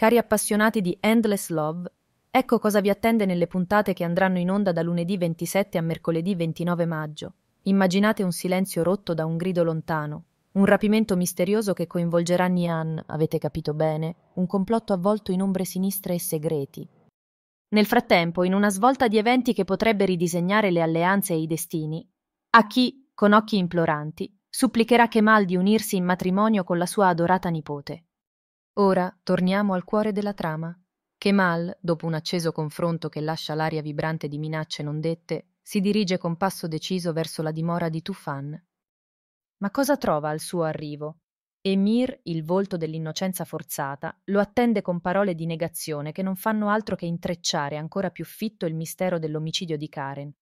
Cari appassionati di Endless Love, ecco cosa vi attende nelle puntate che andranno in onda da lunedì 27 a mercoledì 29 maggio. Immaginate un silenzio rotto da un grido lontano, un rapimento misterioso che coinvolgerà Nian, avete capito bene, un complotto avvolto in ombre sinistre e segreti. Nel frattempo, in una svolta di eventi che potrebbe ridisegnare le alleanze e i destini, a chi, con occhi imploranti, supplicherà Kemal di unirsi in matrimonio con la sua adorata nipote. Ora torniamo al cuore della trama. Kemal, dopo un acceso confronto che lascia l'aria vibrante di minacce non dette, si dirige con passo deciso verso la dimora di Tufan. Ma cosa trova al suo arrivo? Emir, il volto dell'innocenza forzata, lo attende con parole di negazione che non fanno altro che intrecciare ancora più fitto il mistero dell'omicidio di Karen.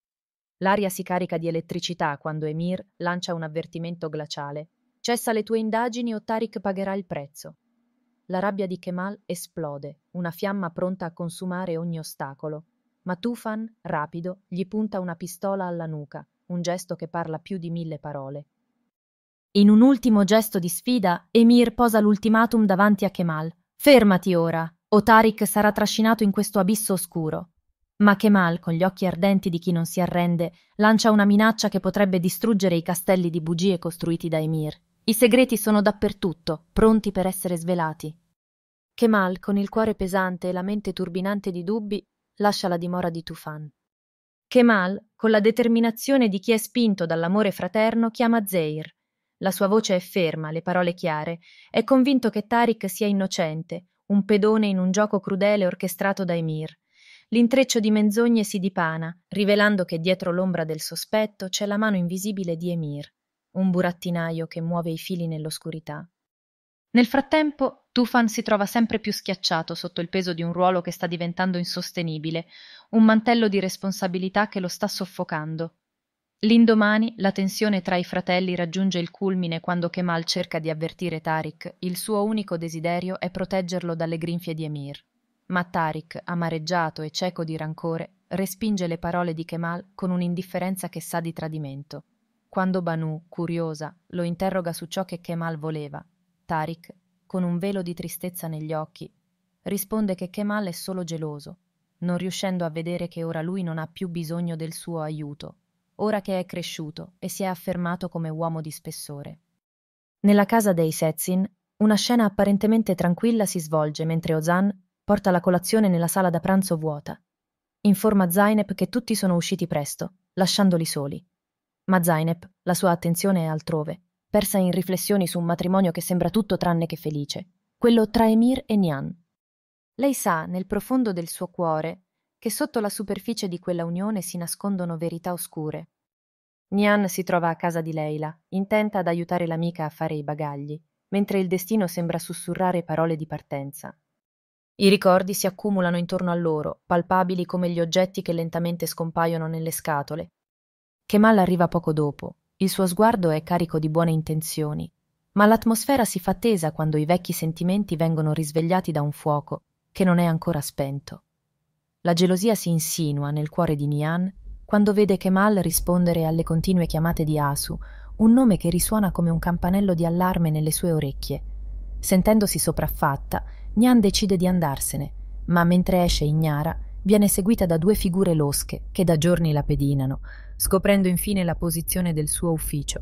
L'aria si carica di elettricità quando Emir lancia un avvertimento glaciale. Cessa le tue indagini o Tariq pagherà il prezzo. La rabbia di Kemal esplode, una fiamma pronta a consumare ogni ostacolo. Ma Tufan, rapido, gli punta una pistola alla nuca, un gesto che parla più di mille parole. In un ultimo gesto di sfida, Emir posa l'ultimatum davanti a Kemal. Fermati ora, o Tariq sarà trascinato in questo abisso oscuro. Ma Kemal, con gli occhi ardenti di chi non si arrende, lancia una minaccia che potrebbe distruggere i castelli di bugie costruiti da Emir. I segreti sono dappertutto, pronti per essere svelati. Kemal, con il cuore pesante e la mente turbinante di dubbi, lascia la dimora di Tufan. Kemal, con la determinazione di chi è spinto dall'amore fraterno, chiama Zeir. La sua voce è ferma, le parole chiare. È convinto che Tariq sia innocente, un pedone in un gioco crudele orchestrato da Emir. L'intreccio di menzogne si dipana, rivelando che dietro l'ombra del sospetto c'è la mano invisibile di Emir un burattinaio che muove i fili nell'oscurità. Nel frattempo, Tufan si trova sempre più schiacciato sotto il peso di un ruolo che sta diventando insostenibile, un mantello di responsabilità che lo sta soffocando. L'indomani la tensione tra i fratelli raggiunge il culmine quando Kemal cerca di avvertire Tarik, il suo unico desiderio è proteggerlo dalle grinfie di Emir. Ma Tarik, amareggiato e cieco di rancore, respinge le parole di Kemal con un'indifferenza che sa di tradimento. Quando Banu, curiosa, lo interroga su ciò che Kemal voleva, Tariq, con un velo di tristezza negli occhi, risponde che Kemal è solo geloso, non riuscendo a vedere che ora lui non ha più bisogno del suo aiuto, ora che è cresciuto e si è affermato come uomo di spessore. Nella casa dei Setsin, una scena apparentemente tranquilla si svolge mentre Ozan porta la colazione nella sala da pranzo vuota. Informa Zainab che tutti sono usciti presto, lasciandoli soli. Ma Zainep, la sua attenzione è altrove, persa in riflessioni su un matrimonio che sembra tutto tranne che felice, quello tra Emir e Nian. Lei sa, nel profondo del suo cuore, che sotto la superficie di quella unione si nascondono verità oscure. Nian si trova a casa di Leila, intenta ad aiutare l'amica a fare i bagagli, mentre il destino sembra sussurrare parole di partenza. I ricordi si accumulano intorno a loro, palpabili come gli oggetti che lentamente scompaiono nelle scatole, Kemal arriva poco dopo. Il suo sguardo è carico di buone intenzioni, ma l'atmosfera si fa tesa quando i vecchi sentimenti vengono risvegliati da un fuoco che non è ancora spento. La gelosia si insinua nel cuore di Nian quando vede Kemal rispondere alle continue chiamate di Asu, un nome che risuona come un campanello di allarme nelle sue orecchie. Sentendosi sopraffatta, Nian decide di andarsene, ma mentre esce ignara, viene seguita da due figure losche che da giorni la pedinano, scoprendo infine la posizione del suo ufficio.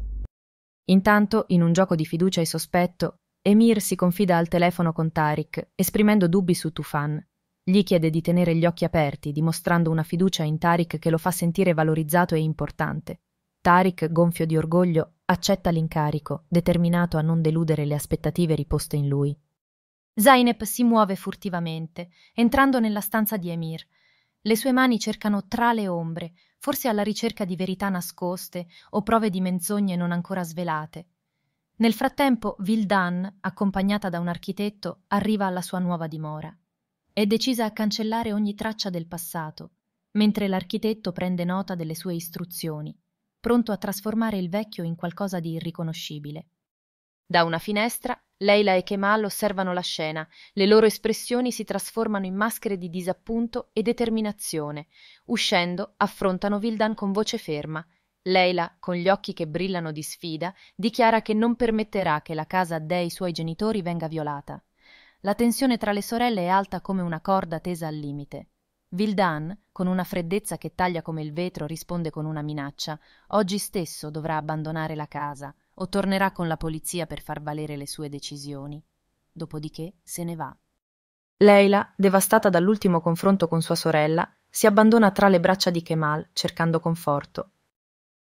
Intanto, in un gioco di fiducia e sospetto, Emir si confida al telefono con Tariq, esprimendo dubbi su Tufan. Gli chiede di tenere gli occhi aperti, dimostrando una fiducia in Tariq che lo fa sentire valorizzato e importante. Tariq, gonfio di orgoglio, accetta l'incarico, determinato a non deludere le aspettative riposte in lui. Zainep si muove furtivamente, entrando nella stanza di Emir. Le sue mani cercano tra le ombre, forse alla ricerca di verità nascoste o prove di menzogne non ancora svelate. Nel frattempo, Vildan, accompagnata da un architetto, arriva alla sua nuova dimora. È decisa a cancellare ogni traccia del passato, mentre l'architetto prende nota delle sue istruzioni, pronto a trasformare il vecchio in qualcosa di irriconoscibile. Da una finestra leila e kemal osservano la scena le loro espressioni si trasformano in maschere di disappunto e determinazione uscendo affrontano vildan con voce ferma leila con gli occhi che brillano di sfida dichiara che non permetterà che la casa dei suoi genitori venga violata la tensione tra le sorelle è alta come una corda tesa al limite vildan con una freddezza che taglia come il vetro risponde con una minaccia oggi stesso dovrà abbandonare la casa o tornerà con la polizia per far valere le sue decisioni. Dopodiché se ne va. Leila, devastata dall'ultimo confronto con sua sorella, si abbandona tra le braccia di Kemal, cercando conforto.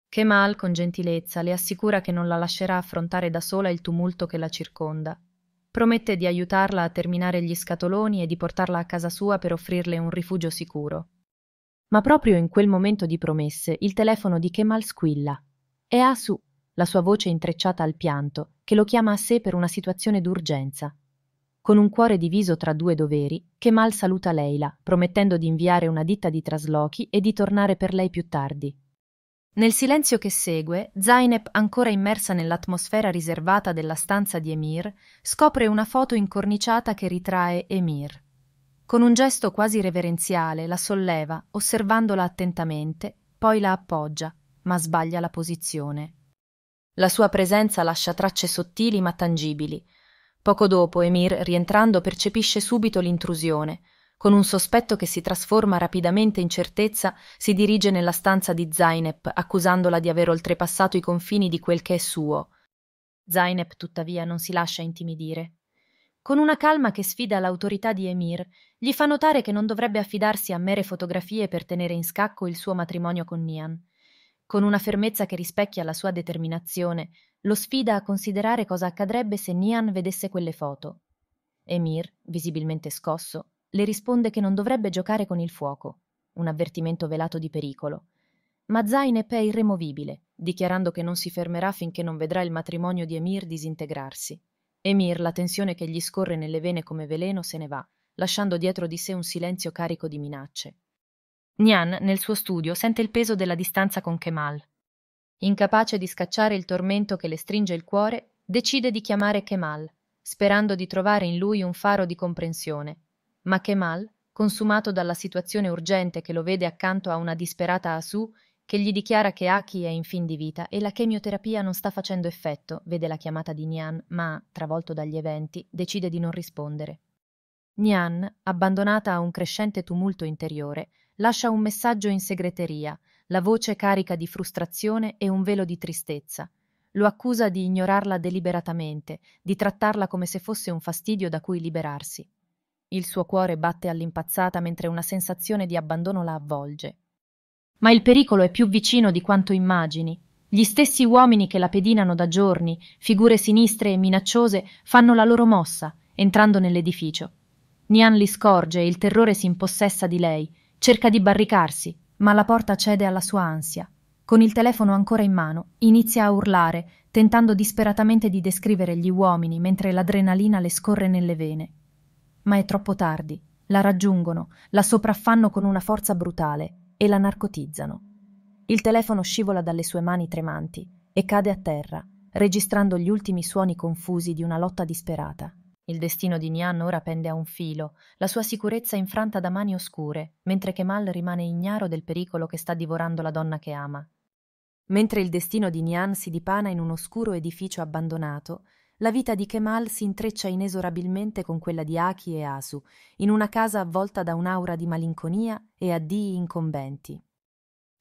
Kemal, con gentilezza, le assicura che non la lascerà affrontare da sola il tumulto che la circonda. Promette di aiutarla a terminare gli scatoloni e di portarla a casa sua per offrirle un rifugio sicuro. Ma proprio in quel momento di promesse il telefono di Kemal squilla. È Asu la sua voce intrecciata al pianto, che lo chiama a sé per una situazione d'urgenza. Con un cuore diviso tra due doveri, Kemal saluta Leila, promettendo di inviare una ditta di traslochi e di tornare per lei più tardi. Nel silenzio che segue, Zainep, ancora immersa nell'atmosfera riservata della stanza di Emir, scopre una foto incorniciata che ritrae Emir. Con un gesto quasi reverenziale la solleva, osservandola attentamente, poi la appoggia, ma sbaglia la posizione. La sua presenza lascia tracce sottili ma tangibili. Poco dopo Emir, rientrando, percepisce subito l'intrusione. Con un sospetto che si trasforma rapidamente in certezza, si dirige nella stanza di Zainep, accusandola di aver oltrepassato i confini di quel che è suo. Zainep, tuttavia, non si lascia intimidire. Con una calma che sfida l'autorità di Emir, gli fa notare che non dovrebbe affidarsi a mere fotografie per tenere in scacco il suo matrimonio con Nian con una fermezza che rispecchia la sua determinazione, lo sfida a considerare cosa accadrebbe se Nian vedesse quelle foto. Emir, visibilmente scosso, le risponde che non dovrebbe giocare con il fuoco, un avvertimento velato di pericolo. Ma Zainep è irremovibile, dichiarando che non si fermerà finché non vedrà il matrimonio di Emir disintegrarsi. Emir, la tensione che gli scorre nelle vene come veleno, se ne va, lasciando dietro di sé un silenzio carico di minacce. Nian, nel suo studio, sente il peso della distanza con Kemal. Incapace di scacciare il tormento che le stringe il cuore, decide di chiamare Kemal, sperando di trovare in lui un faro di comprensione. Ma Kemal, consumato dalla situazione urgente che lo vede accanto a una disperata Asu, che gli dichiara che Aki è in fin di vita e la chemioterapia non sta facendo effetto, vede la chiamata di Nian, ma, travolto dagli eventi, decide di non rispondere. Nian, abbandonata a un crescente tumulto interiore, Lascia un messaggio in segreteria, la voce carica di frustrazione e un velo di tristezza. Lo accusa di ignorarla deliberatamente, di trattarla come se fosse un fastidio da cui liberarsi. Il suo cuore batte all'impazzata mentre una sensazione di abbandono la avvolge. Ma il pericolo è più vicino di quanto immagini. Gli stessi uomini che la pedinano da giorni, figure sinistre e minacciose, fanno la loro mossa, entrando nell'edificio. Nian li scorge e il terrore si impossessa di lei, Cerca di barricarsi, ma la porta cede alla sua ansia. Con il telefono ancora in mano, inizia a urlare, tentando disperatamente di descrivere gli uomini mentre l'adrenalina le scorre nelle vene. Ma è troppo tardi. La raggiungono, la sopraffanno con una forza brutale e la narcotizzano. Il telefono scivola dalle sue mani tremanti e cade a terra, registrando gli ultimi suoni confusi di una lotta disperata. Il destino di Nian ora pende a un filo, la sua sicurezza infranta da mani oscure, mentre Kemal rimane ignaro del pericolo che sta divorando la donna che ama. Mentre il destino di Nian si dipana in un oscuro edificio abbandonato, la vita di Kemal si intreccia inesorabilmente con quella di Aki e Asu, in una casa avvolta da un'aura di malinconia e addii incombenti.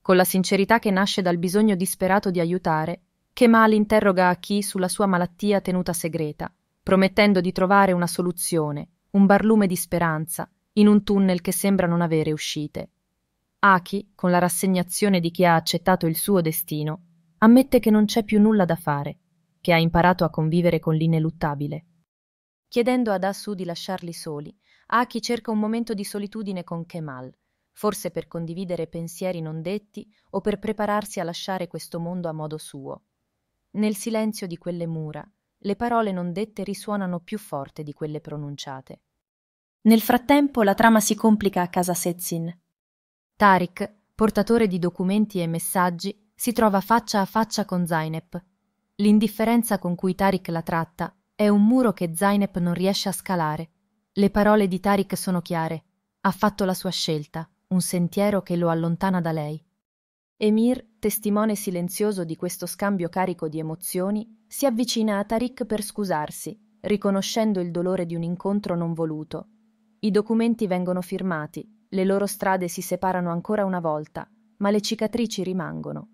Con la sincerità che nasce dal bisogno disperato di aiutare, Kemal interroga Aki sulla sua malattia tenuta segreta promettendo di trovare una soluzione, un barlume di speranza, in un tunnel che sembra non avere uscite. Aki, con la rassegnazione di chi ha accettato il suo destino, ammette che non c'è più nulla da fare, che ha imparato a convivere con l'ineluttabile. Chiedendo ad Asu di lasciarli soli, Aki cerca un momento di solitudine con Kemal, forse per condividere pensieri non detti o per prepararsi a lasciare questo mondo a modo suo. Nel silenzio di quelle mura, le parole non dette risuonano più forte di quelle pronunciate. Nel frattempo la trama si complica a casa Setsin. Tarik, portatore di documenti e messaggi, si trova faccia a faccia con Zainep. L'indifferenza con cui Tarik la tratta è un muro che Zainep non riesce a scalare. Le parole di Tarik sono chiare. Ha fatto la sua scelta, un sentiero che lo allontana da lei. Emir, testimone silenzioso di questo scambio carico di emozioni, si avvicina a Tariq per scusarsi, riconoscendo il dolore di un incontro non voluto. I documenti vengono firmati, le loro strade si separano ancora una volta, ma le cicatrici rimangono.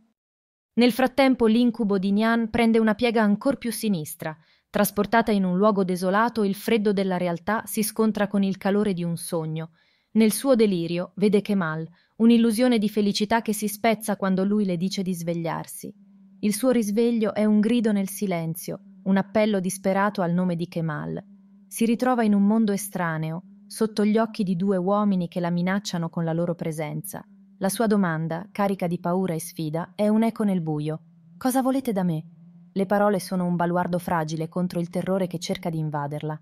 Nel frattempo l'incubo di Nian prende una piega ancor più sinistra. Trasportata in un luogo desolato, il freddo della realtà si scontra con il calore di un sogno nel suo delirio vede Kemal, un'illusione di felicità che si spezza quando lui le dice di svegliarsi. Il suo risveglio è un grido nel silenzio, un appello disperato al nome di Kemal. Si ritrova in un mondo estraneo, sotto gli occhi di due uomini che la minacciano con la loro presenza. La sua domanda, carica di paura e sfida, è un eco nel buio. Cosa volete da me? Le parole sono un baluardo fragile contro il terrore che cerca di invaderla.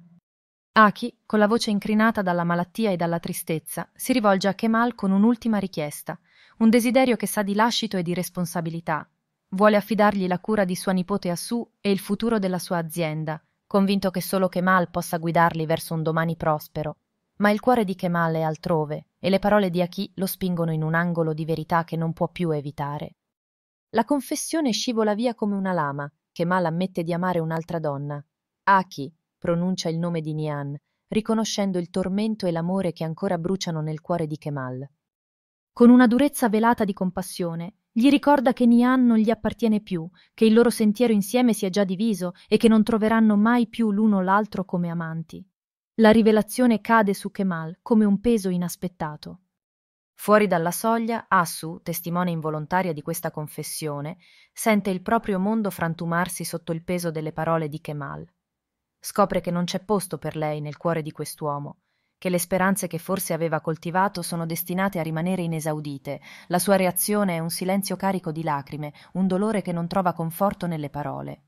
Aki, con la voce incrinata dalla malattia e dalla tristezza, si rivolge a Kemal con un'ultima richiesta, un desiderio che sa di lascito e di responsabilità. Vuole affidargli la cura di sua nipote Asu e il futuro della sua azienda, convinto che solo Kemal possa guidarli verso un domani prospero. Ma il cuore di Kemal è altrove e le parole di Aki lo spingono in un angolo di verità che non può più evitare. La confessione scivola via come una lama, Kemal ammette di amare un'altra donna. Aki, pronuncia il nome di Nian, riconoscendo il tormento e l'amore che ancora bruciano nel cuore di Kemal. Con una durezza velata di compassione, gli ricorda che Nian non gli appartiene più, che il loro sentiero insieme si è già diviso e che non troveranno mai più l'uno l'altro come amanti. La rivelazione cade su Kemal come un peso inaspettato. Fuori dalla soglia, Assu, testimone involontaria di questa confessione, sente il proprio mondo frantumarsi sotto il peso delle parole di Kemal. Scopre che non c'è posto per lei nel cuore di quest'uomo, che le speranze che forse aveva coltivato sono destinate a rimanere inesaudite. La sua reazione è un silenzio carico di lacrime, un dolore che non trova conforto nelle parole.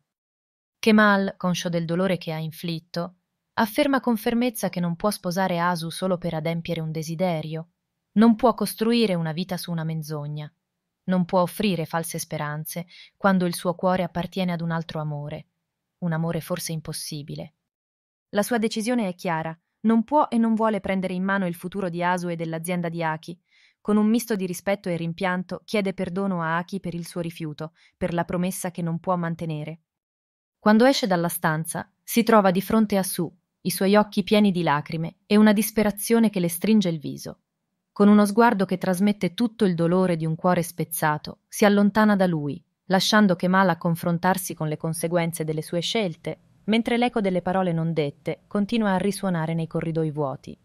Kemal, conscio del dolore che ha inflitto, afferma con fermezza che non può sposare Asu solo per adempiere un desiderio, non può costruire una vita su una menzogna, non può offrire false speranze quando il suo cuore appartiene ad un altro amore un amore forse impossibile. La sua decisione è chiara, non può e non vuole prendere in mano il futuro di Asu e dell'azienda di Aki. Con un misto di rispetto e rimpianto chiede perdono a Aki per il suo rifiuto, per la promessa che non può mantenere. Quando esce dalla stanza, si trova di fronte a Su, i suoi occhi pieni di lacrime e una disperazione che le stringe il viso. Con uno sguardo che trasmette tutto il dolore di un cuore spezzato, si allontana da lui, lasciando a confrontarsi con le conseguenze delle sue scelte, mentre l'eco delle parole non dette continua a risuonare nei corridoi vuoti.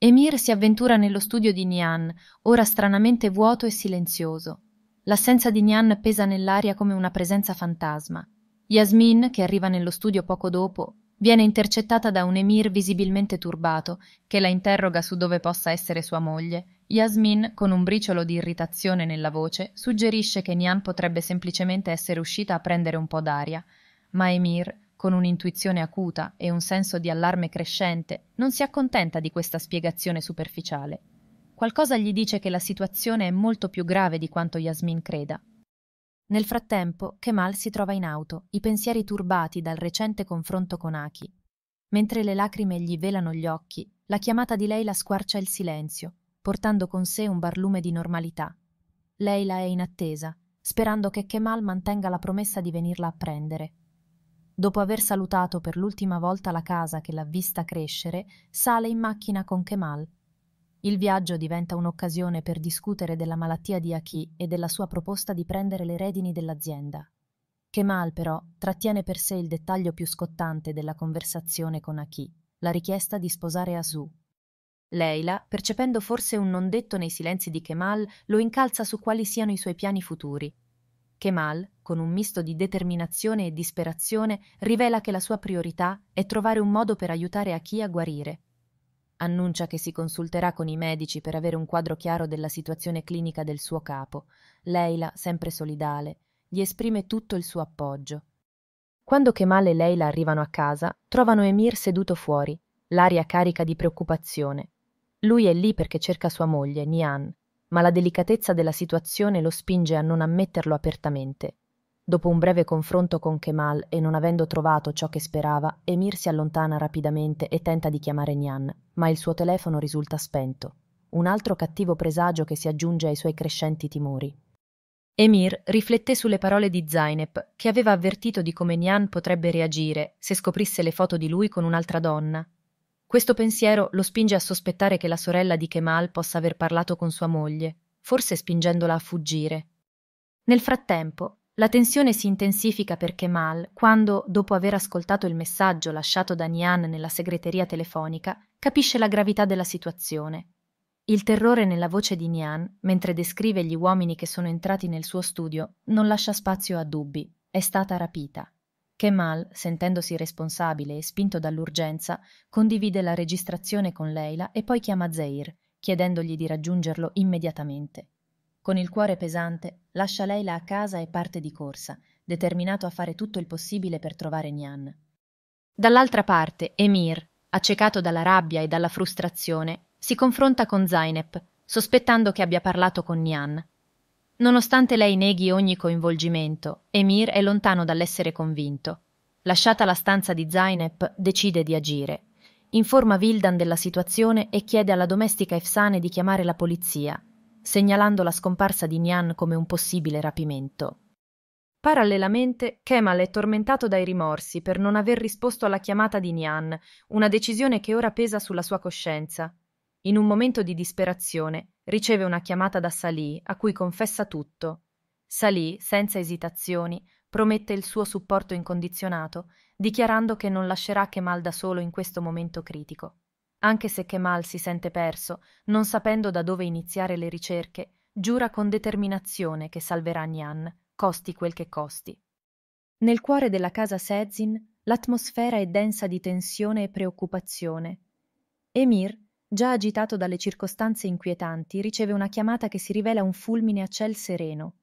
Emir si avventura nello studio di Nian, ora stranamente vuoto e silenzioso. L'assenza di Nian pesa nell'aria come una presenza fantasma. Yasmin, che arriva nello studio poco dopo, Viene intercettata da un emir visibilmente turbato, che la interroga su dove possa essere sua moglie. Yasmin, con un briciolo di irritazione nella voce, suggerisce che Nian potrebbe semplicemente essere uscita a prendere un po' d'aria, ma Emir, con un'intuizione acuta e un senso di allarme crescente, non si accontenta di questa spiegazione superficiale. Qualcosa gli dice che la situazione è molto più grave di quanto Yasmin creda. Nel frattempo, Kemal si trova in auto, i pensieri turbati dal recente confronto con Aki. Mentre le lacrime gli velano gli occhi, la chiamata di Leila squarcia il silenzio, portando con sé un barlume di normalità. Leila è in attesa, sperando che Kemal mantenga la promessa di venirla a prendere. Dopo aver salutato per l'ultima volta la casa che l'ha vista crescere, sale in macchina con Kemal il viaggio diventa un'occasione per discutere della malattia di Aki e della sua proposta di prendere le redini dell'azienda. Kemal però trattiene per sé il dettaglio più scottante della conversazione con Aki, la richiesta di sposare Asu. Leila, percependo forse un non detto nei silenzi di Kemal, lo incalza su quali siano i suoi piani futuri. Kemal, con un misto di determinazione e disperazione, rivela che la sua priorità è trovare un modo per aiutare Aki a guarire Annuncia che si consulterà con i medici per avere un quadro chiaro della situazione clinica del suo capo. Leila, sempre solidale, gli esprime tutto il suo appoggio. Quando Kemal e Leila arrivano a casa, trovano Emir seduto fuori, l'aria carica di preoccupazione. Lui è lì perché cerca sua moglie, Nian, ma la delicatezza della situazione lo spinge a non ammetterlo apertamente Dopo un breve confronto con Kemal e non avendo trovato ciò che sperava, Emir si allontana rapidamente e tenta di chiamare Nyan, ma il suo telefono risulta spento. Un altro cattivo presagio che si aggiunge ai suoi crescenti timori. Emir riflette sulle parole di Zainep, che aveva avvertito di come Nyan potrebbe reagire se scoprisse le foto di lui con un'altra donna. Questo pensiero lo spinge a sospettare che la sorella di Kemal possa aver parlato con sua moglie, forse spingendola a fuggire. Nel frattempo, la tensione si intensifica per Kemal quando, dopo aver ascoltato il messaggio lasciato da Nian nella segreteria telefonica, capisce la gravità della situazione. Il terrore nella voce di Nian, mentre descrive gli uomini che sono entrati nel suo studio, non lascia spazio a dubbi. È stata rapita. Kemal, sentendosi responsabile e spinto dall'urgenza, condivide la registrazione con Leila e poi chiama Zair, chiedendogli di raggiungerlo immediatamente con il cuore pesante lascia leila a casa e parte di corsa determinato a fare tutto il possibile per trovare nian dall'altra parte emir accecato dalla rabbia e dalla frustrazione si confronta con zainep sospettando che abbia parlato con nian nonostante lei neghi ogni coinvolgimento emir è lontano dall'essere convinto lasciata la stanza di zainep decide di agire informa Vildan della situazione e chiede alla domestica Efsane di chiamare la polizia segnalando la scomparsa di Nian come un possibile rapimento. Parallelamente, Kemal è tormentato dai rimorsi per non aver risposto alla chiamata di Nian, una decisione che ora pesa sulla sua coscienza. In un momento di disperazione, riceve una chiamata da Salih, a cui confessa tutto. Salih, senza esitazioni, promette il suo supporto incondizionato, dichiarando che non lascerà Kemal da solo in questo momento critico. Anche se Kemal si sente perso, non sapendo da dove iniziare le ricerche, giura con determinazione che salverà Nian, costi quel che costi. Nel cuore della casa Sezin l'atmosfera è densa di tensione e preoccupazione. Emir, già agitato dalle circostanze inquietanti, riceve una chiamata che si rivela un fulmine a ciel sereno.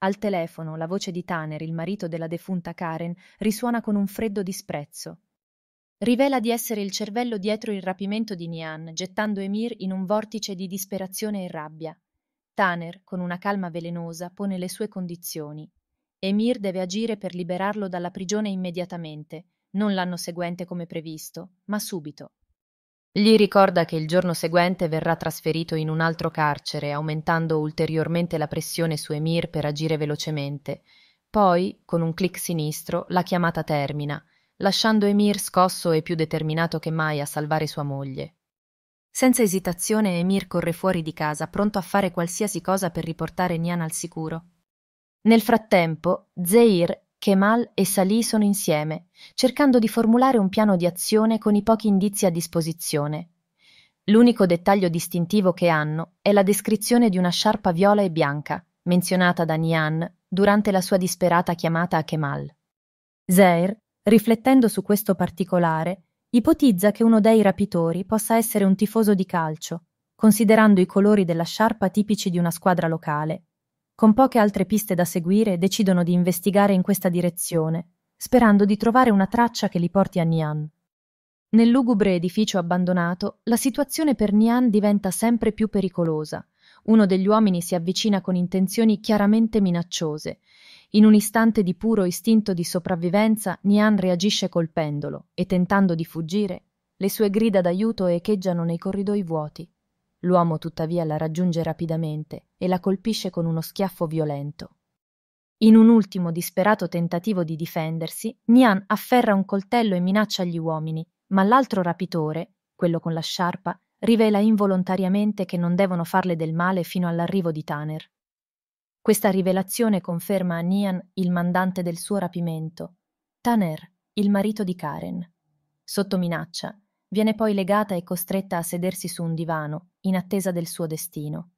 Al telefono la voce di Taner, il marito della defunta Karen, risuona con un freddo disprezzo. Rivela di essere il cervello dietro il rapimento di Nian, gettando Emir in un vortice di disperazione e rabbia. Taner, con una calma velenosa, pone le sue condizioni. Emir deve agire per liberarlo dalla prigione immediatamente, non l'anno seguente come previsto, ma subito. Gli ricorda che il giorno seguente verrà trasferito in un altro carcere, aumentando ulteriormente la pressione su Emir per agire velocemente. Poi, con un clic sinistro, la chiamata termina – lasciando Emir scosso e più determinato che mai a salvare sua moglie. Senza esitazione Emir corre fuori di casa, pronto a fare qualsiasi cosa per riportare Nian al sicuro. Nel frattempo, Zeir, Kemal e Salih sono insieme, cercando di formulare un piano di azione con i pochi indizi a disposizione. L'unico dettaglio distintivo che hanno è la descrizione di una sciarpa viola e bianca, menzionata da Nian durante la sua disperata chiamata a Kemal. Zeir Riflettendo su questo particolare, ipotizza che uno dei rapitori possa essere un tifoso di calcio, considerando i colori della sciarpa tipici di una squadra locale. Con poche altre piste da seguire, decidono di investigare in questa direzione, sperando di trovare una traccia che li porti a Nian. Nel lugubre edificio abbandonato, la situazione per Nian diventa sempre più pericolosa. Uno degli uomini si avvicina con intenzioni chiaramente minacciose in un istante di puro istinto di sopravvivenza, Nian reagisce colpendolo e tentando di fuggire, le sue grida d'aiuto echeggiano nei corridoi vuoti. L'uomo tuttavia la raggiunge rapidamente e la colpisce con uno schiaffo violento. In un ultimo disperato tentativo di difendersi, Nian afferra un coltello e minaccia gli uomini, ma l'altro rapitore, quello con la sciarpa, rivela involontariamente che non devono farle del male fino all'arrivo di Tanner. Questa rivelazione conferma a Nian il mandante del suo rapimento, Taner, il marito di Karen. Sotto minaccia, viene poi legata e costretta a sedersi su un divano, in attesa del suo destino.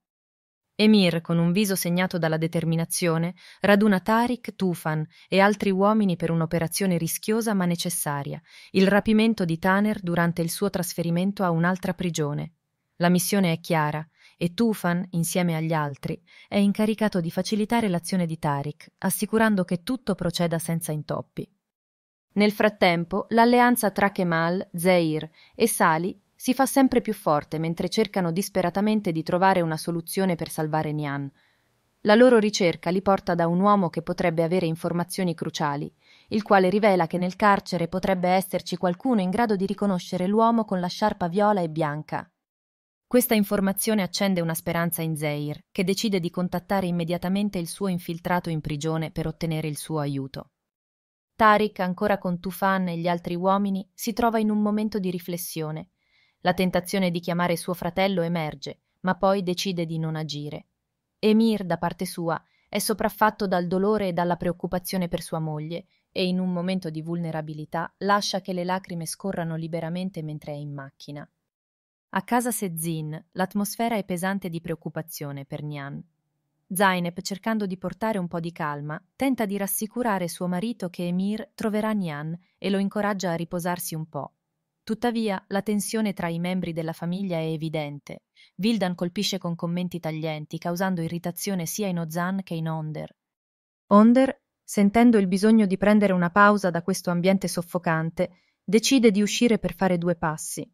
Emir, con un viso segnato dalla determinazione, raduna Tariq, Tufan e altri uomini per un'operazione rischiosa ma necessaria, il rapimento di Taner durante il suo trasferimento a un'altra prigione. La missione è chiara, e Tufan, insieme agli altri, è incaricato di facilitare l'azione di Tariq, assicurando che tutto proceda senza intoppi. Nel frattempo, l'alleanza tra Kemal, Zair e Sali si fa sempre più forte mentre cercano disperatamente di trovare una soluzione per salvare Nian. La loro ricerca li porta da un uomo che potrebbe avere informazioni cruciali, il quale rivela che nel carcere potrebbe esserci qualcuno in grado di riconoscere l'uomo con la sciarpa viola e bianca, questa informazione accende una speranza in Zeir, che decide di contattare immediatamente il suo infiltrato in prigione per ottenere il suo aiuto. Tariq, ancora con Tufan e gli altri uomini, si trova in un momento di riflessione. La tentazione di chiamare suo fratello emerge, ma poi decide di non agire. Emir, da parte sua, è sopraffatto dal dolore e dalla preoccupazione per sua moglie e in un momento di vulnerabilità lascia che le lacrime scorrano liberamente mentre è in macchina. A casa Sezin l'atmosfera è pesante di preoccupazione per Nian. Zainep, cercando di portare un po' di calma, tenta di rassicurare suo marito che Emir troverà Nian e lo incoraggia a riposarsi un po'. Tuttavia, la tensione tra i membri della famiglia è evidente. Vildan colpisce con commenti taglienti, causando irritazione sia in Ozan che in Onder. Onder, sentendo il bisogno di prendere una pausa da questo ambiente soffocante, decide di uscire per fare due passi.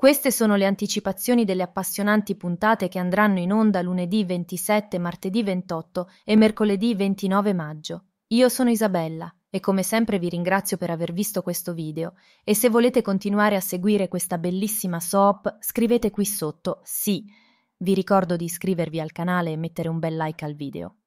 Queste sono le anticipazioni delle appassionanti puntate che andranno in onda lunedì 27, martedì 28 e mercoledì 29 maggio. Io sono Isabella e come sempre vi ringrazio per aver visto questo video e se volete continuare a seguire questa bellissima soap scrivete qui sotto sì. Vi ricordo di iscrivervi al canale e mettere un bel like al video.